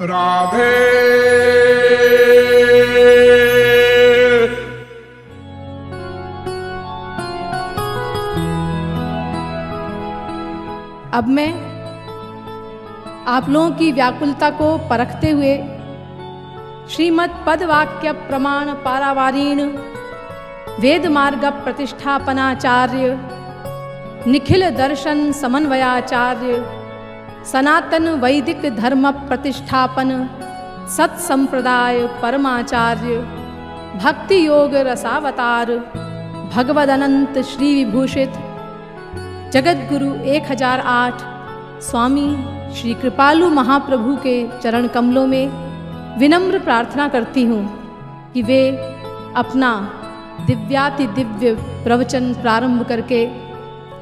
राधे अब मैं आप लोगों की व्याकुलता को परखते हुए श्रीमद पद वाक्य प्रमाण पारावारीण वेद मार्ग प्रतिष्ठापनाचार्य निखिल दर्शन समन्वयाचार्य सनातन वैदिक धर्म प्रतिष्ठापन सत्संप्रदाय परमाचार्य भक्ति योग रसावतार भगवदनंत श्री विभूषित जगत गुरु आठ स्वामी श्री कृपालु महाप्रभु के चरण कमलों में विनम्र प्रार्थना करती हूँ कि वे अपना दिव्याति दिव्य प्रवचन प्रारंभ करके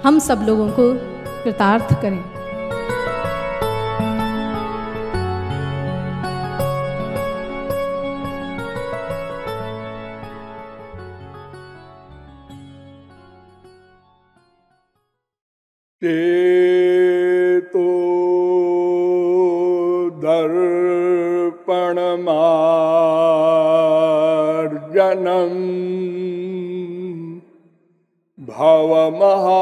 हम सब लोगों को कृतार्थ करें ते तो दर्पणमार्जनम् भवमहा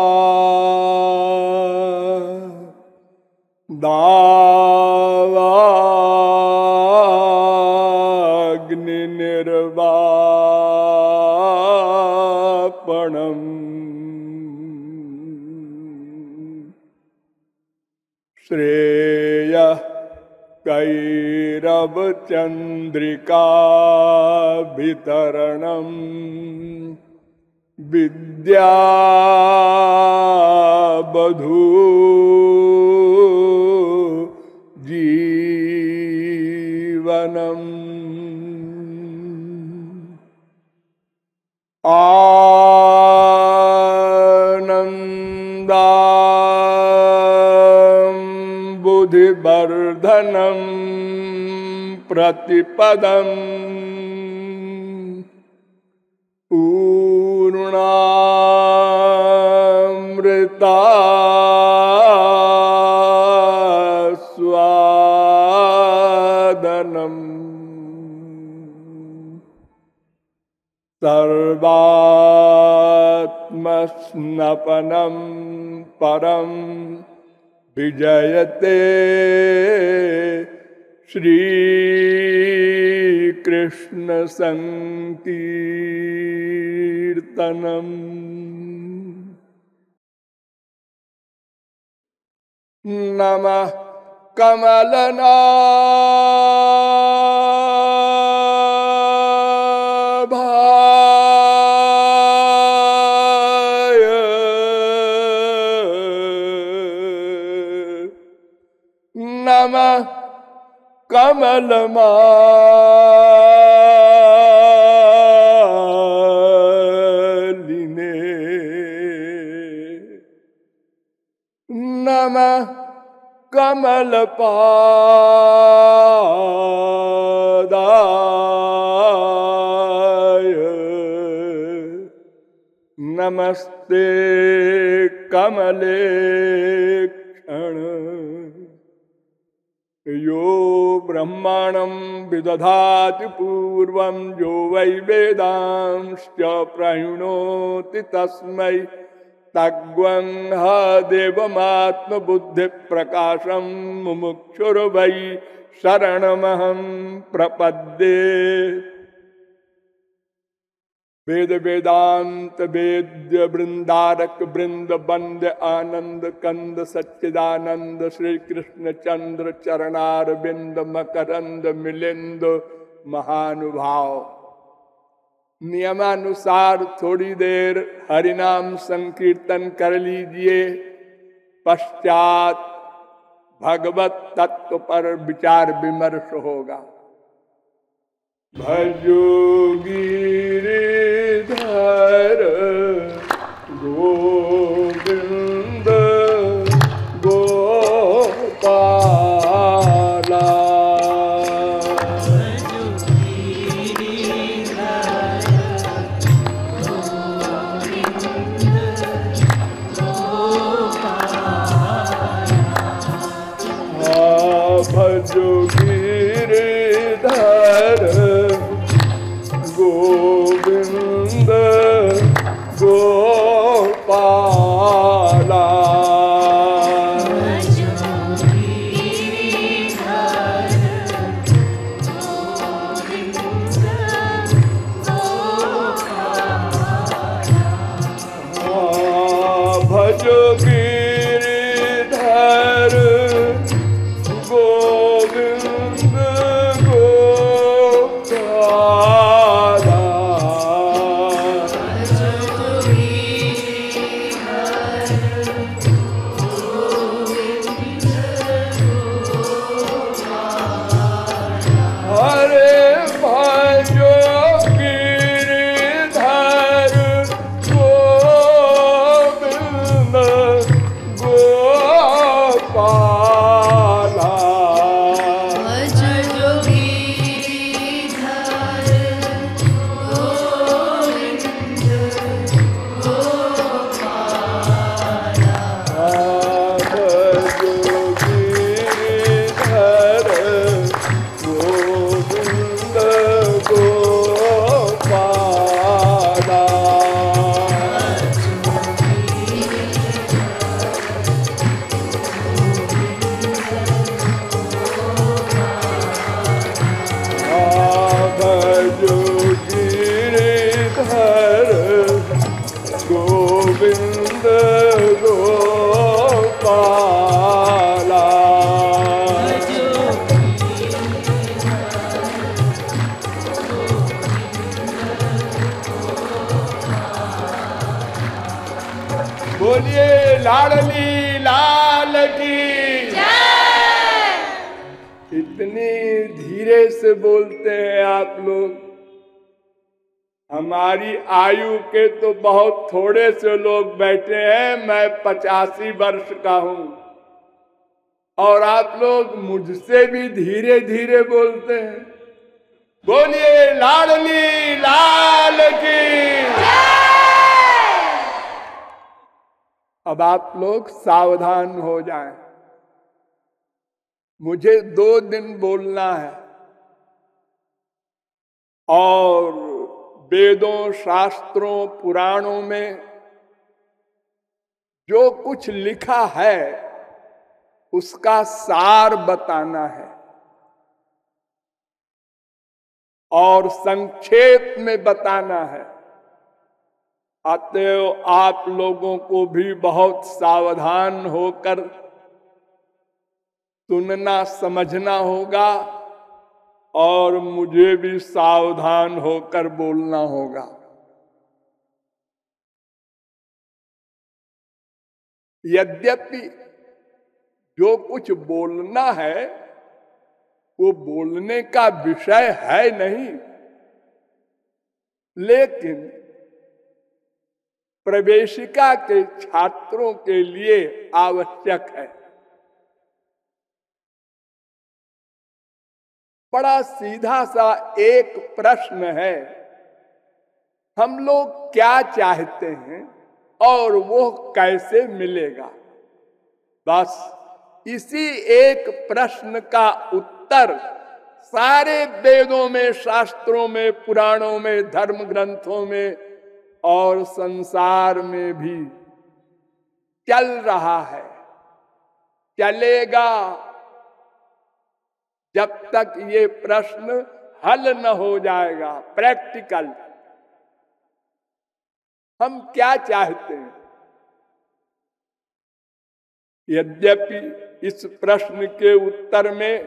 दा तब चंद्रिका वितरण विद्या बधू जीवनम आनंदा बुधिवर्धनम प्रतिपदम् पूर्णामृता स्वादनम् सर्वात्मस्नपनं परम विजयते श्रीकृष्णसङ्कीर्तनम् नमः कमलना मिने नम कमल पादाय नमस्ते कमले ब्रह्माणं विदधा पूर्व जो वै वेद प्रयुणोति तस्म तग्वं प्रकाशम देवमात्मबुद्धिप्रकाशं मुमुक्षुर्वै शरणमहं प्रपद्ये वेद वेदांत वेद्य वृंदारक वृंद बंद आनंद कंद सच्चिदानंद श्री कृष्ण चंद्र चरणार बिंद मकरंद मिलिंद महानुभाव नियमानुसार थोड़ी देर हरिनाम संकीर्तन कर लीजिए पश्चात भगवत तत्व पर विचार विमर्श होगा भजोगी लाडली लाल की इतनी धीरे से बोलते हैं आप लोग हमारी आयु के तो बहुत थोड़े से लोग बैठे हैं मैं पचासी वर्ष का हूं और आप लोग मुझसे भी धीरे धीरे बोलते हैं बोलिए लाडली लाल की अब आप लोग सावधान हो जाएं मुझे दो दिन बोलना है और वेदों शास्त्रों पुराणों में जो कुछ लिखा है उसका सार बताना है और संक्षेप में बताना है अतएव आप लोगों को भी बहुत सावधान होकर सुनना समझना होगा और मुझे भी सावधान होकर बोलना होगा यद्यपि जो कुछ बोलना है वो बोलने का विषय है नहीं लेकिन प्रवेशिका के छात्रों के लिए आवश्यक है बड़ा सीधा सा एक प्रश्न है हम लोग क्या चाहते हैं और वो कैसे मिलेगा बस इसी एक प्रश्न का उत्तर सारे वेदों में शास्त्रों में पुराणों में धर्म ग्रंथों में और संसार में भी चल रहा है चलेगा जब तक ये प्रश्न हल न हो जाएगा प्रैक्टिकल हम क्या चाहते हैं यद्यपि इस प्रश्न के उत्तर में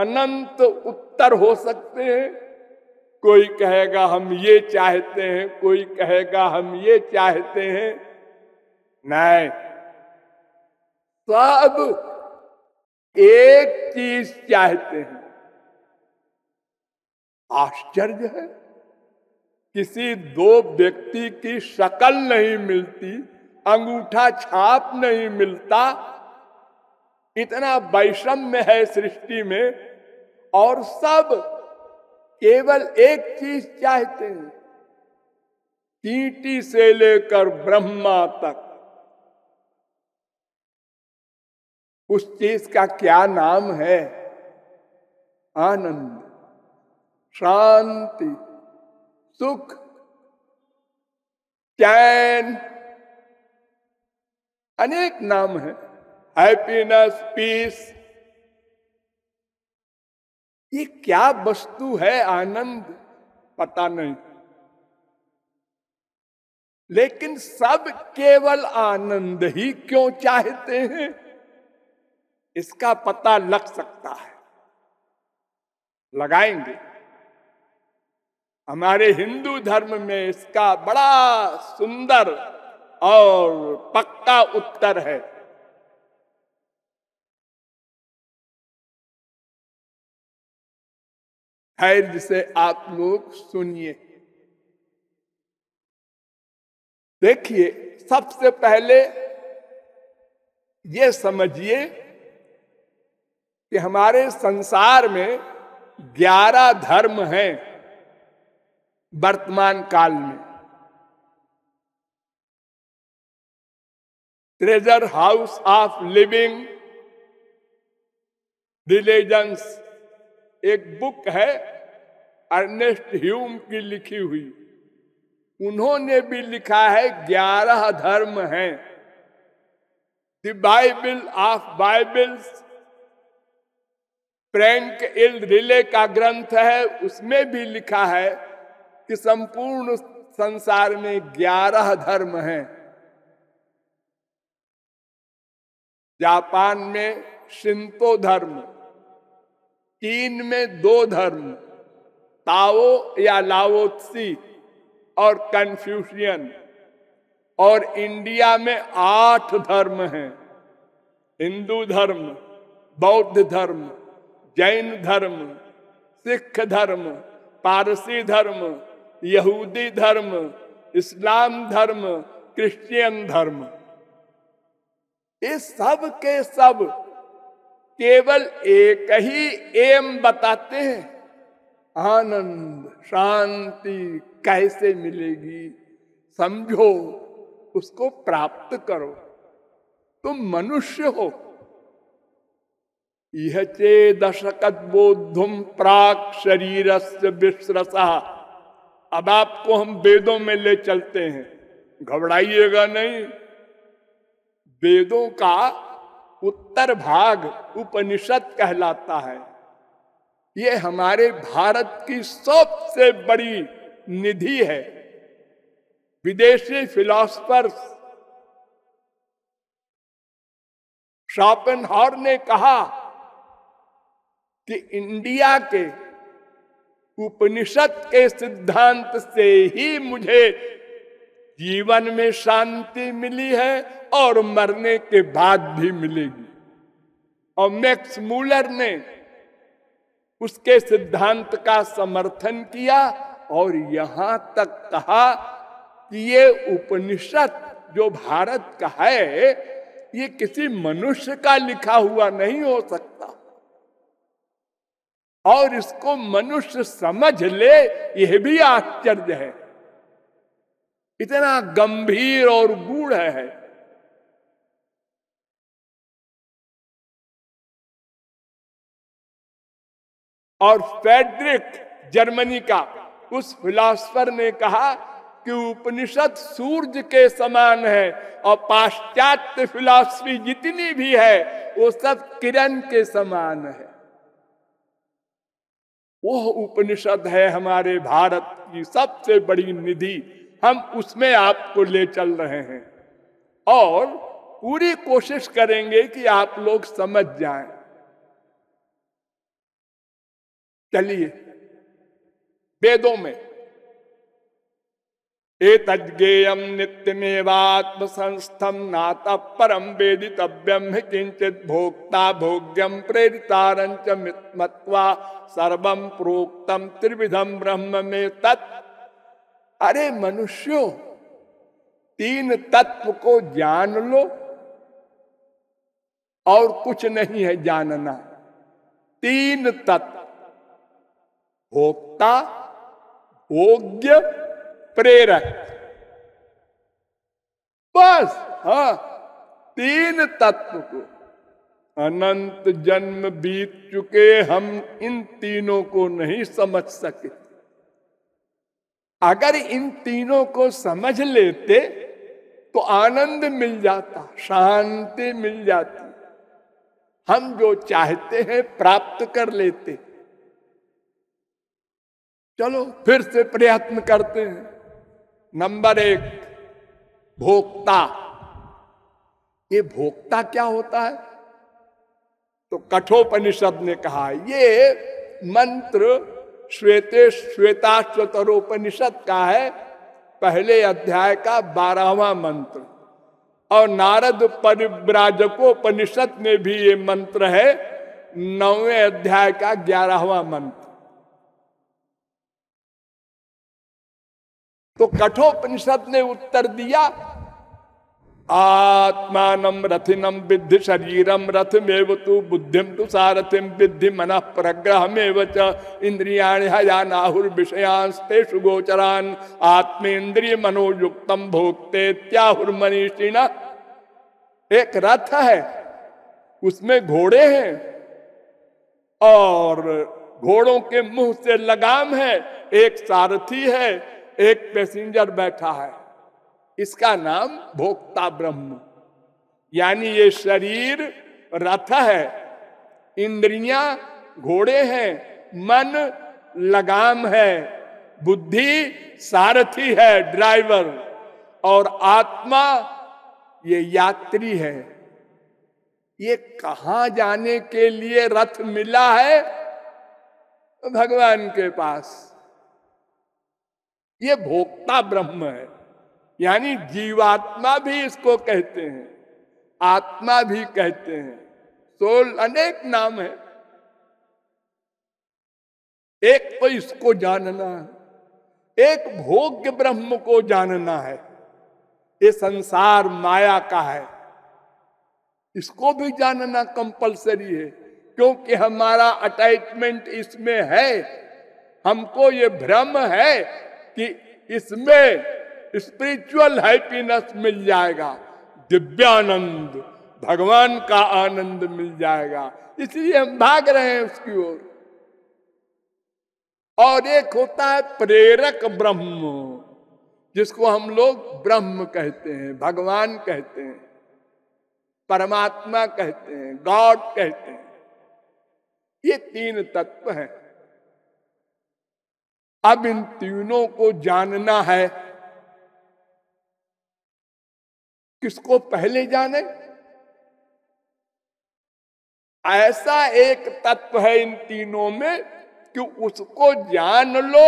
अनंत उत्तर हो सकते हैं कोई कहेगा हम ये चाहते हैं कोई कहेगा हम ये चाहते हैं नहीं सब एक चीज चाहते हैं आश्चर्य है किसी दो व्यक्ति की शकल नहीं मिलती अंगूठा छाप नहीं मिलता इतना वैषम्य है सृष्टि में और सब केवल एक चीज चाहते हैं टीटी से लेकर ब्रह्मा तक उस चीज का क्या नाम है आनंद शांति सुख चैन अनेक नाम है हैप्पीनेस पीस ये क्या वस्तु है आनंद पता नहीं लेकिन सब केवल आनंद ही क्यों चाहते हैं इसका पता लग सकता है लगाएंगे हमारे हिंदू धर्म में इसका बड़ा सुंदर और पक्का उत्तर है धैर्य से आप लोग सुनिए देखिए सबसे पहले ये समझिए कि हमारे संसार में ग्यारह धर्म हैं वर्तमान काल में Treasure House of Living Religions एक बुक है अर्नेस्ट ह्यूम की लिखी हुई उन्होंने भी लिखा है ग्यारह धर्म हैं द ऑफ बाइबल्स प्रैंक इल रिले का ग्रंथ है उसमें भी लिखा है कि संपूर्ण संसार में ग्यारह धर्म हैं जापान में शिंतो धर्म तीन में दो धर्म ताओ या लावोत्सी और कन्फ्यूशियन और इंडिया में आठ धर्म हैं हिंदू धर्म बौद्ध धर्म जैन धर्म सिख धर्म पारसी धर्म यहूदी धर्म इस्लाम धर्म क्रिश्चियन धर्म इस सब के सब केवल एक ही एम बताते हैं आनंद शांति कैसे मिलेगी समझो उसको प्राप्त करो तुम मनुष्य हो यह चे दशक बोधुम प्राक शरीर से विश्रसा अब आपको हम वेदों में ले चलते हैं घबराइएगा नहीं वेदों का उत्तर भाग उपनिषद कहलाता है ये हमारे भारत की सबसे बड़ी निधि है विदेशी फिलोसफर्स शॉपन हॉर ने कहा कि इंडिया के उपनिषद के सिद्धांत से ही मुझे जीवन में शांति मिली है और मरने के बाद भी मिलेगी और मैक्स मूलर ने उसके सिद्धांत का समर्थन किया और यहां तक कहा कि ये उपनिषद जो भारत का है ये किसी मनुष्य का लिखा हुआ नहीं हो सकता और इसको मनुष्य समझ ले यह भी आश्चर्य है इतना गंभीर और गूढ़ है और फेडरिक जर्मनी का उस फिलोसफर ने कहा कि उपनिषद सूर्य के समान है और पाश्चात्य फिलोसफी जितनी भी है वो सब किरण के समान है वह उपनिषद है हमारे भारत की सबसे बड़ी निधि हम उसमें आपको ले चल रहे हैं और पूरी कोशिश करेंगे कि आप लोग समझ जाएं। चलिए वेदों में एतज्ञेयम नित्यमेवात्म संस्थम नाता परम वेदितव्यम किंचित भोक्ता भोग्यम प्रेरितारंच मित्मत्वा सर्वम प्रोक्तम त्रिविधम ब्रह्म में तत् अरे मनुष्यों तीन तत्व को जान लो और कुछ नहीं है जानना तीन तत्व भोक्ता भोग्य प्रेरक बस हा तीन तत्व को अनंत जन्म बीत चुके हम इन तीनों को नहीं समझ सके अगर इन तीनों को समझ लेते तो आनंद मिल जाता शांति मिल जाती हम जो चाहते हैं प्राप्त कर लेते चलो फिर से प्रयत्न करते हैं नंबर एक भोक्ता ये भोक्ता क्या होता है तो कठोपनिषद ने कहा ये मंत्र श्वेते श्वेता का है पहले अध्याय का बारहवा मंत्र और नारद परिव्राजकोपनिषद में भी ये मंत्र है नौवे अध्याय का ग्यारहवा मंत्र तो कठोपनिषद ने उत्तर दिया आत्मा रथिनम विद्धि शरीरम रथमेव तु बुद्धिम तु सारथिम विद्धि मन प्रग्रह च इंद्रिया हया नाहुर्विषयांस्ते सुगोचरान आत्मेन्द्रिय मनोयुक्तम भोक्ते त्याहुर्मनीषिण एक रथ है उसमें घोड़े हैं और घोड़ों के मुंह से लगाम है एक सारथी है एक पैसेंजर बैठा है इसका नाम भोक्ता ब्रह्म यानी ये शरीर रथ है इंद्रिया घोड़े हैं मन लगाम है बुद्धि सारथी है ड्राइवर और आत्मा ये यात्री है ये कहा जाने के लिए रथ मिला है भगवान के पास ये भोक्ता ब्रह्म है यानी जीवात्मा भी इसको कहते हैं आत्मा भी कहते हैं सोल अनेक नाम है एक तो इसको जानना है एक भोग्य ब्रह्म को जानना है ये संसार माया का है इसको भी जानना कंपलसरी है क्योंकि हमारा अटैचमेंट इसमें है हमको ये भ्रम है कि इसमें स्पिरिचुअल हैप्पीनेस मिल जाएगा दिव्यानंद भगवान का आनंद मिल जाएगा इसलिए हम भाग रहे हैं उसकी ओर और।, और एक होता है प्रेरक ब्रह्म जिसको हम लोग ब्रह्म कहते हैं भगवान कहते हैं परमात्मा कहते हैं गॉड कहते हैं ये तीन तत्व हैं अब इन तीनों को जानना है किसको पहले जाने ऐसा एक तत्व है इन तीनों में कि उसको जान लो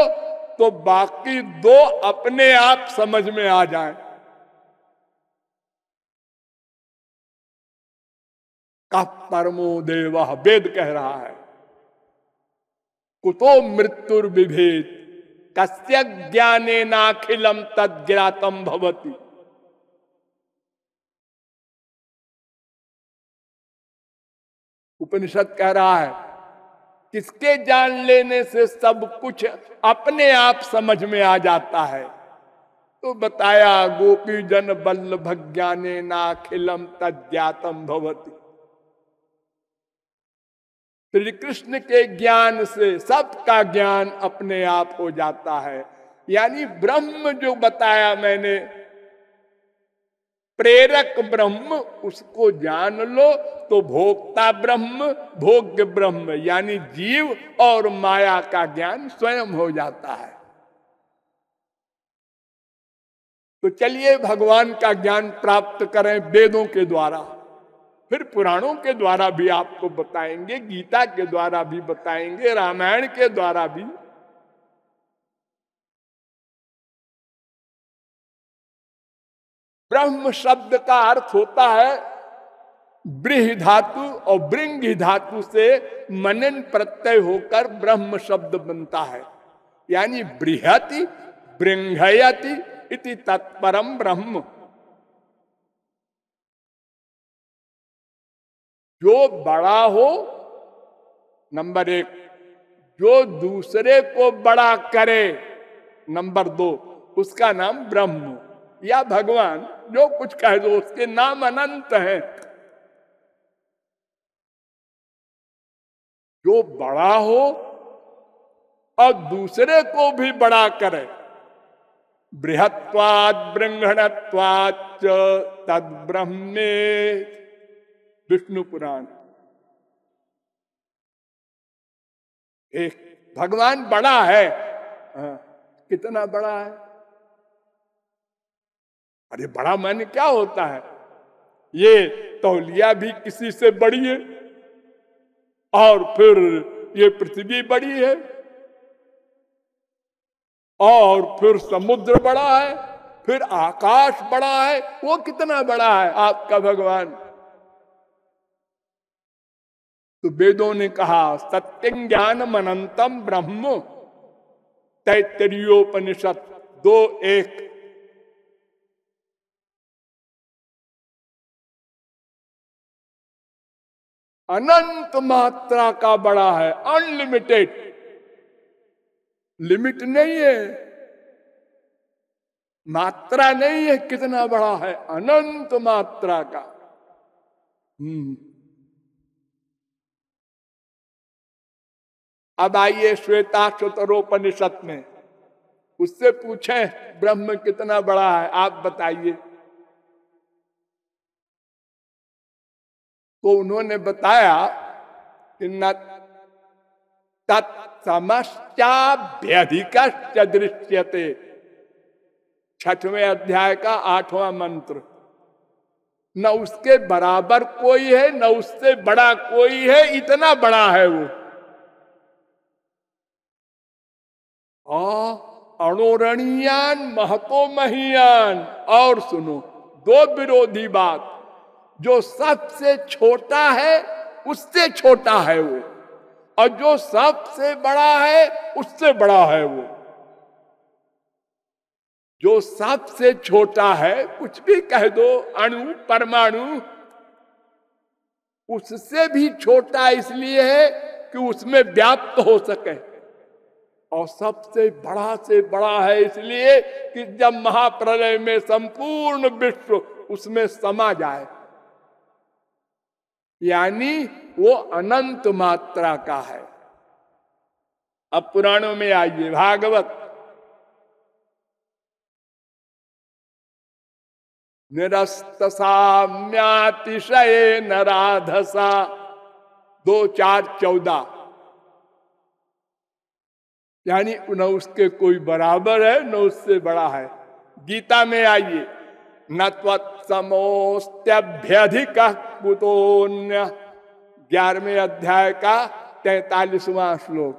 तो बाकी दो अपने आप समझ में आ जाएं। का परमो देव वेद कह रहा है कुतो विभेद कस्य ज्ञाने नाखिलम तद ज्ञातम भवती उपनिषद कह रहा है किसके जान लेने से सब कुछ अपने आप समझ में आ जाता है तो बताया गोपी जन बल्लभ ज्ञाने नाखिलम तज्ञातम भवती श्री कृष्ण के ज्ञान से सबका ज्ञान अपने आप हो जाता है यानी ब्रह्म जो बताया मैंने प्रेरक ब्रह्म उसको जान लो तो भोक्ता ब्रह्म भोग्य ब्रह्म यानी जीव और माया का ज्ञान स्वयं हो जाता है तो चलिए भगवान का ज्ञान प्राप्त करें वेदों के द्वारा फिर पुराणों के द्वारा भी आपको बताएंगे गीता के द्वारा भी बताएंगे रामायण के द्वारा भी ब्रह्म शब्द का अर्थ होता है ब्रीह धातु और ब्रिंग धातु से मनन प्रत्यय होकर ब्रह्म शब्द बनता है यानी बृहति बृंगयति इति तत्परम ब्रह्म जो बड़ा हो नंबर एक जो दूसरे को बड़ा करे नंबर दो उसका नाम ब्रह्म या भगवान जो कुछ कह दो तो उसके नाम अनंत हैं जो बड़ा हो और दूसरे को भी बड़ा करे बृहत्वाद ब्रह्मणत्वाच तद ब्रह्मे विष्णु पुराण एक भगवान बड़ा है आ, हाँ, कितना बड़ा है अरे बड़ा मन क्या होता है ये तौलिया भी किसी से बड़ी है और फिर ये पृथ्वी बड़ी है और फिर समुद्र बड़ा है फिर आकाश बड़ा है वो कितना बड़ा है आपका भगवान तो वेदों ने कहा सत्य ज्ञान अनंतम ब्रह्म तैतरीयोपनिषद दो एक अनंत मात्रा का बड़ा है अनलिमिटेड लिमिट नहीं है मात्रा नहीं है कितना बड़ा है अनंत मात्रा का हम्म। अब आइए श्वेता श्वेतरोपनिषद में उससे पूछे ब्रह्म कितना बड़ा है आप बताइए तो उन्होंने बताया कि न तत्समश्चाभ्यधिकश्च दृश्यते छठवें अध्याय का आठवां मंत्र न उसके बराबर कोई है न उससे बड़ा कोई है इतना बड़ा है वो अणोरणीयान महतो महियान और सुनो दो विरोधी बात जो सबसे छोटा है उससे छोटा है वो और जो सबसे बड़ा है उससे बड़ा है वो जो सबसे छोटा है कुछ भी कह दो अणु परमाणु उससे भी छोटा इसलिए है कि उसमें व्याप्त हो सके और सबसे बड़ा से बड़ा है इसलिए कि जब महाप्रलय में संपूर्ण विश्व उसमें समा जाए यानी वो अनंत मात्रा का है अब पुराणों में आइए भागवत निरस्त साम्यातिशय नराधसा दो चार चौदह यानी न उसके कोई बराबर है न उससे बड़ा है गीता में आइए नमोस्त्यभ्यधिक कुतोन्य ग्यारहवें अध्याय का तैतालीसवां श्लोक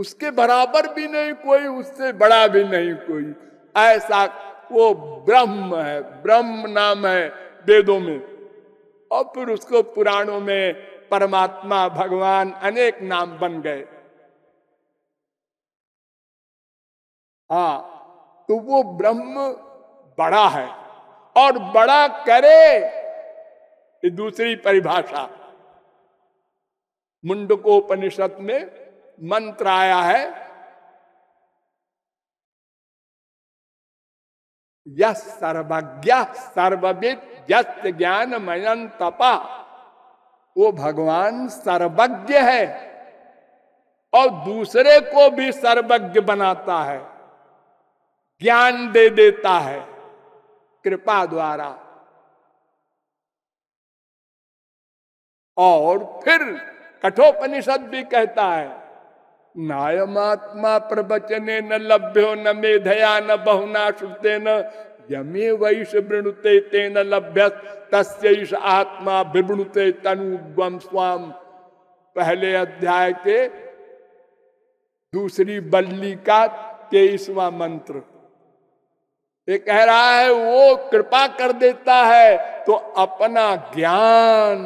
उसके बराबर भी नहीं कोई उससे बड़ा भी नहीं कोई ऐसा वो ब्रह्म है ब्रह्म नाम है वेदों में और फिर उसको पुराणों में परमात्मा भगवान अनेक नाम बन गए हाँ तो वो ब्रह्म बड़ा है और बड़ा करे ये दूसरी परिभाषा मुंडकोपनिषद में मंत्र आया है यह सर्वज्ञ सर्वविद यस्त ज्ञान मयन तपा वो भगवान सर्वज्ञ है और दूसरे को भी सर्वज्ञ बनाता है ज्ञान दे देता है कृपा द्वारा और फिर कठोपनिषद भी कहता है नायमात्मा प्रवचने न लभ्यो न मेधया न बहुना श्रुते न यमे वैश वृणुते न लभ्य तस्ष आत्मा विवृणुते तनुम स्वाम पहले अध्याय के दूसरी बल्ली का तेईसवा मंत्र ये कह रहा है वो कृपा कर देता है तो अपना ज्ञान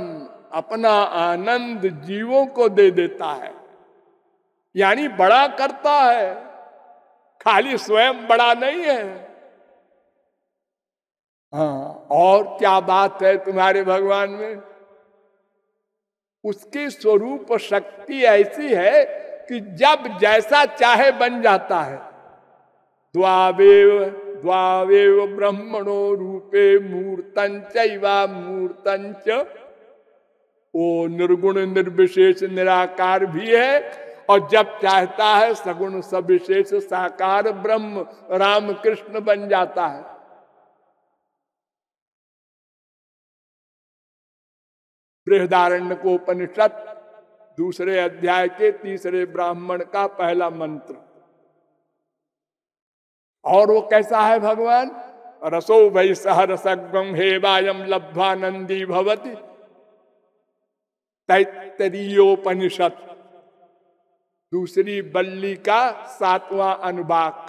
अपना आनंद जीवों को दे देता है यानी बड़ा करता है खाली स्वयं बड़ा नहीं है हाँ और क्या बात है तुम्हारे भगवान में उसकी स्वरूप शक्ति ऐसी है कि जब जैसा चाहे बन जाता है द्वावेव द्वावेव ब्रह्मणो रूपे मूर्त मूर्त वो निर्गुण निर्विशेष निराकार भी है और जब चाहता है सगुण सविशेष साकार ब्रह्म राम कृष्ण बन जाता है बृहदारण्य को उपनिषद दूसरे अध्याय के तीसरे ब्राह्मण का पहला मंत्र और वो कैसा है भगवान रसो वै सहरसगम हे वायम लब्धा नंदी भवती तैतरीयोपनिषद दूसरी बल्ली का सातवां अनुवाक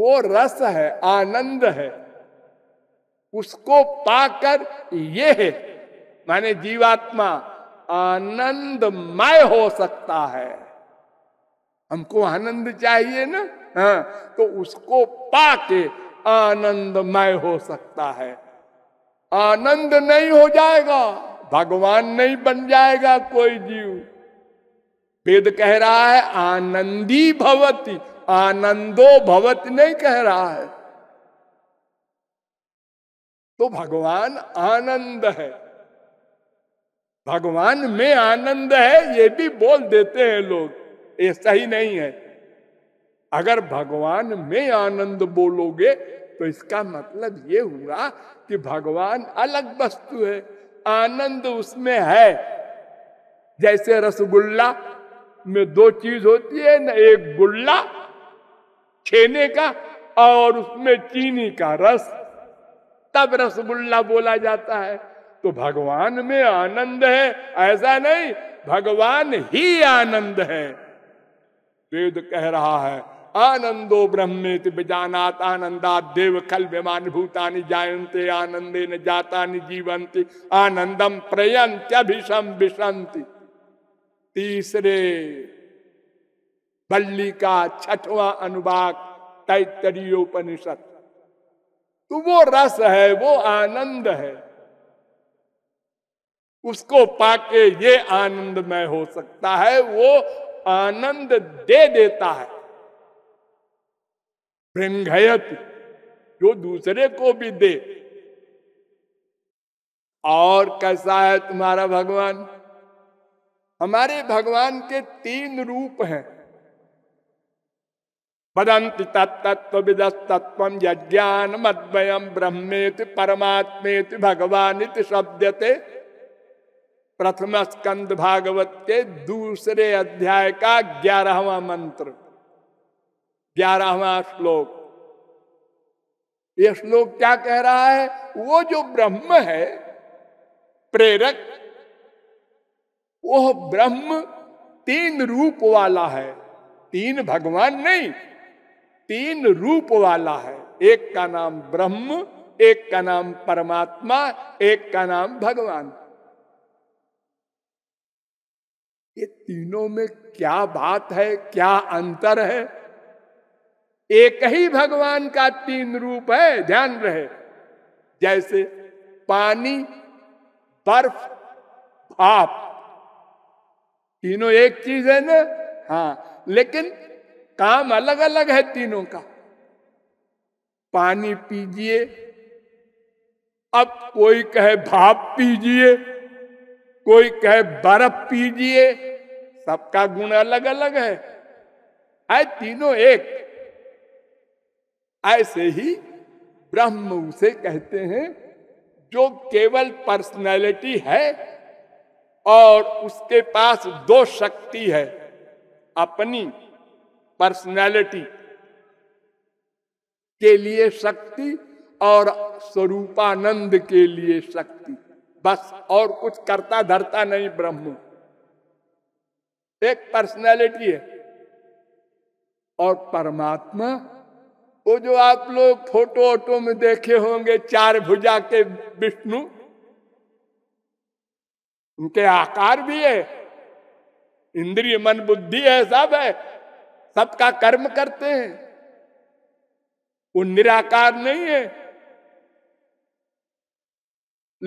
वो रस है आनंद है उसको पाकर ये है माने जीवात्मा आनंदमय हो सकता है हमको आनंद चाहिए ना हैं तो उसको पाके आनंदमय हो सकता है आनंद नहीं हो जाएगा भगवान नहीं बन जाएगा कोई जीव वेद कह रहा है आनंदी भवती आनंदो भवत नहीं कह रहा है तो भगवान आनंद है भगवान में आनंद है ये भी बोल देते हैं लोग ये सही नहीं है अगर भगवान में आनंद बोलोगे तो इसका मतलब ये हुआ कि भगवान अलग वस्तु है आनंद उसमें है जैसे रसगुल्ला में दो चीज होती है ना एक गुल्ला छेने का और उसमें चीनी का रस तब रसगुल्ला बोला जाता है तो भगवान में आनंद है ऐसा नहीं भगवान ही आनंद है वेद कह रहा है आनंदो ब्रह्मेत बिजानात आनंदात देव खल विमान भूतानि जायन्ते आनंदे न जाता जीवंती आनंदम प्रयंत अभिषम विषंति तीसरे बल्ली का छठवा अनुवाक तैतरीयोपनिषद तो वो रस है वो आनंद है उसको पाके ये आनंद में हो सकता है वो आनंद दे देता है भृंगयत जो दूसरे को भी दे और कैसा है तुम्हारा भगवान हमारे भगवान के तीन रूप हैं तत्व विद तत्व यज्ञान मद्वयम ब्रह्मेत परमात्मे भगवान इति शब्दते प्रथम स्कंद भागवत के दूसरे अध्याय का ग्यारहवा मंत्र ग्यारहवा श्लोक यह श्लोक क्या कह रहा है वो जो ब्रह्म है प्रेरक वह ब्रह्म तीन रूप वाला है तीन भगवान नहीं तीन रूप वाला है एक का नाम ब्रह्म एक का नाम परमात्मा एक का नाम भगवान ये तीनों में क्या बात है क्या अंतर है एक ही भगवान का तीन रूप है ध्यान रहे जैसे पानी बर्फ भाप तीनों एक चीज है ना हाँ लेकिन काम अलग अलग है तीनों का पानी पीजिए अब कोई कहे भाप पीजिए कोई कहे बर्फ पीजिए सबका गुण अलग अलग है तीनों एक ऐसे ही ब्रह्म उसे कहते हैं जो केवल पर्सनैलिटी है और उसके पास दो शक्ति है अपनी पर्सनैलिटी के लिए शक्ति और स्वरूपानंद के लिए शक्ति बस और कुछ करता धरता नहीं ब्रह्म एक पर्सनैलिटी है और परमात्मा वो जो आप लोग फोटो ऑटो में देखे होंगे चार भुजा के विष्णु उनके आकार भी है इंद्रिय मन बुद्धि है सब है सबका कर्म करते हैं वो निराकार नहीं है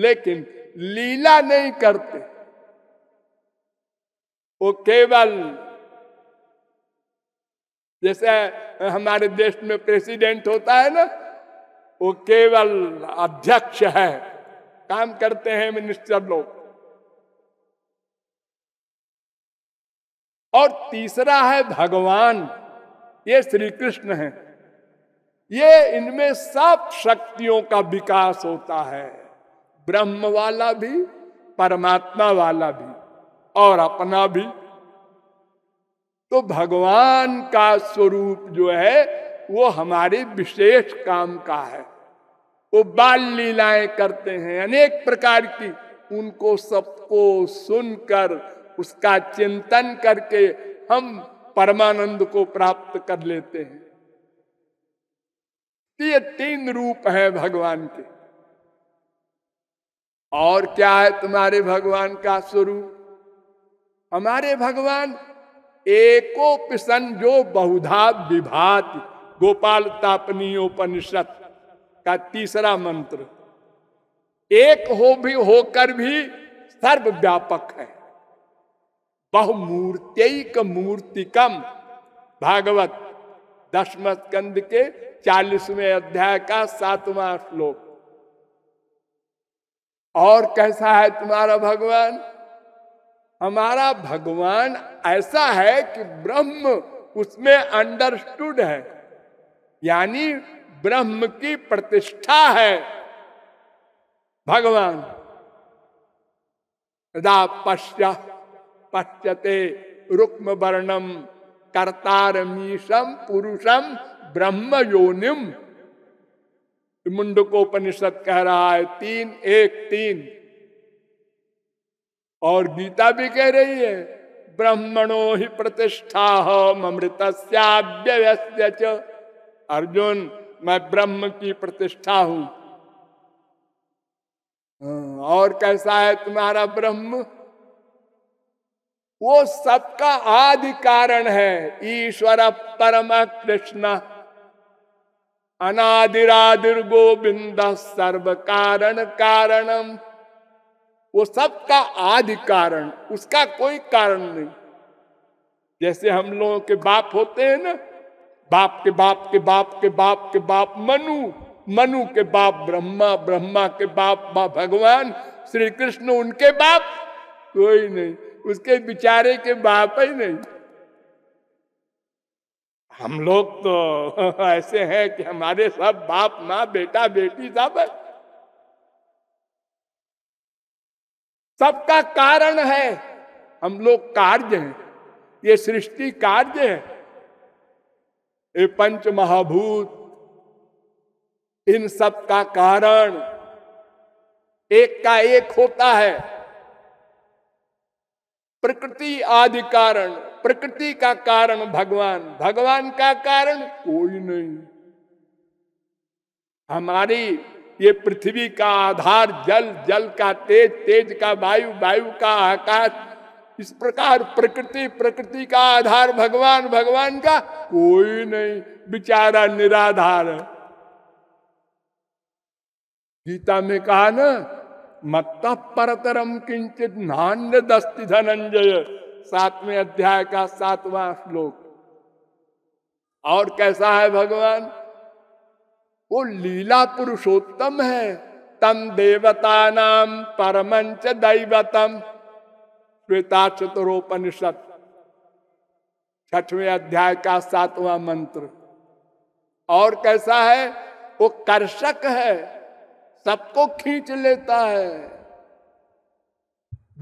लेकिन लीला नहीं करते वो केवल जैसे हमारे देश में प्रेसिडेंट होता है ना वो केवल अध्यक्ष है काम करते हैं मिनिस्टर लोग और तीसरा है भगवान ये श्री कृष्ण है ये इनमें सब शक्तियों का विकास होता है ब्रह्म वाला भी परमात्मा वाला भी और अपना भी तो भगवान का स्वरूप जो है वो हमारे विशेष काम का है वो बाल लीलाएं करते हैं अनेक प्रकार की उनको सबको सुनकर उसका चिंतन करके हम परमानंद को प्राप्त कर लेते हैं तो ये तीन रूप है भगवान के और क्या है तुम्हारे भगवान का स्वरूप हमारे भगवान पिसन जो बहुधा विभात गोपाल तापनी उपनिषद का तीसरा मंत्र एक हो भी होकर भी सर्व व्यापक है बहुमूर्त्यक मूर्तिकम भागवत दसम स्कंद के चालीसवें अध्याय का सातवां श्लोक और कैसा है तुम्हारा भगवान हमारा भगवान ऐसा है कि ब्रह्म उसमें अंडरस्टूड है यानी ब्रह्म की प्रतिष्ठा है भगवान यदा पश्य पश्यते रुक्म वर्णम कर्तारमीशम पुरुषम ब्रह्म योनिम मुंडकोपनिषद कह रहा है तीन एक तीन और गीता भी कह रही है ब्रह्मणो ही प्रतिष्ठा हो ममृत अर्जुन मैं ब्रह्म की प्रतिष्ठा हूं हाँ, और कैसा है तुम्हारा ब्रह्म वो सबका आदि कारण है ईश्वर परम कृष्ण अनादिरादिर गोविंद सर्व कारण कारणम वो सबका आदि कारण उसका कोई कारण नहीं जैसे हम लोगों के बाप होते हैं ना बाप के बाप के बाप के बाप के बाप मनु मनु के बाप ब्रह्मा ब्रह्मा के बाप मां भगवान श्री कृष्ण उनके बाप कोई नहीं उसके बिचारे के बाप ही नहीं हम लोग तो ऐसे हैं कि हमारे सब बाप माँ बेटा बेटी सब है सबका कारण है हम लोग कार्य हैं ये सृष्टि कार्य है ये पंच महाभूत इन सब का कारण एक का एक होता है प्रकृति आदि कारण प्रकृति का कारण भगवान भगवान का कारण कोई नहीं हमारी ये पृथ्वी का आधार जल जल का तेज तेज का वायु वायु का आकाश इस प्रकार प्रकृति प्रकृति का आधार भगवान भगवान का कोई नहीं बिचारा निराधार गीता में कहा न मत्त परतरम किंचित नान्य दस्ति धनंजय सातवें अध्याय का सातवां श्लोक और कैसा है भगवान वो लीला पुरुषोत्तम है तम देवता नाम परमंच दैवतम श्वेता चतुरोपनिषद छठवें अध्याय का सातवां मंत्र और कैसा है वो कर्षक है सबको खींच लेता है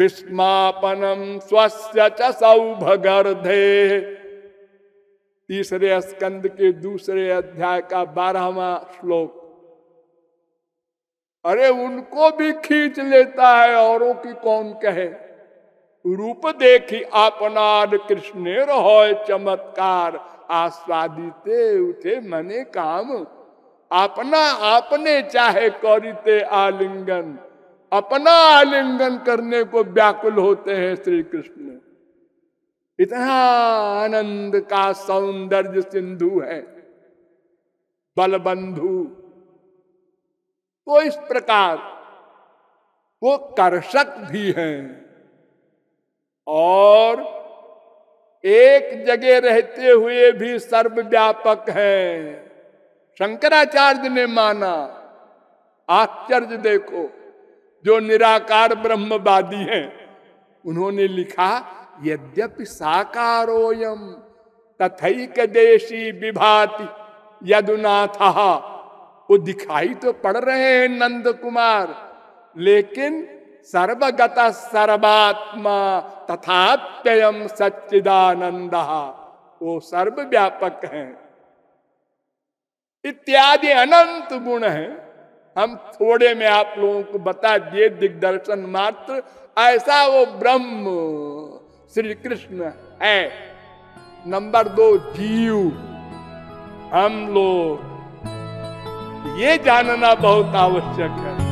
विस्मापनम स्वस्थ सौभगर्धे तीसरे स्कंद के दूसरे अध्याय का बारहवा श्लोक अरे उनको भी खींच लेता है औरों की कौन कहे रूप देखी आपनाद कृष्ण रहो चमत्कार आस्वादिते उठे मने काम अपना आपने चाहे कौरिते आलिंगन अपना आलिंगन करने को व्याकुल होते हैं श्री कृष्ण इतना आनंद का सौंदर्य सिंधु है बलबंधु तो इस प्रकार वो कर्षक भी हैं और एक जगह रहते हुए भी सर्वव्यापक है शंकराचार्य ने माना आश्चर्य देखो जो निराकार ब्रह्मवादी हैं उन्होंने लिखा यद्यपि साकारोयम तथैक देशी विभाति यदुनाथ वो दिखाई तो पड़ रहे हैं नंद कुमार लेकिन सर्वगत सर्वात्मा तथाप्ययम सच्चिदानंद वो सर्वव्यापक हैं इत्यादि अनंत गुण हैं हम थोड़े में आप लोगों को बता दिए दिग्दर्शन मात्र ऐसा वो ब्रह्म श्री कृष्ण है नंबर दो जीव हम लोग ये जानना बहुत आवश्यक है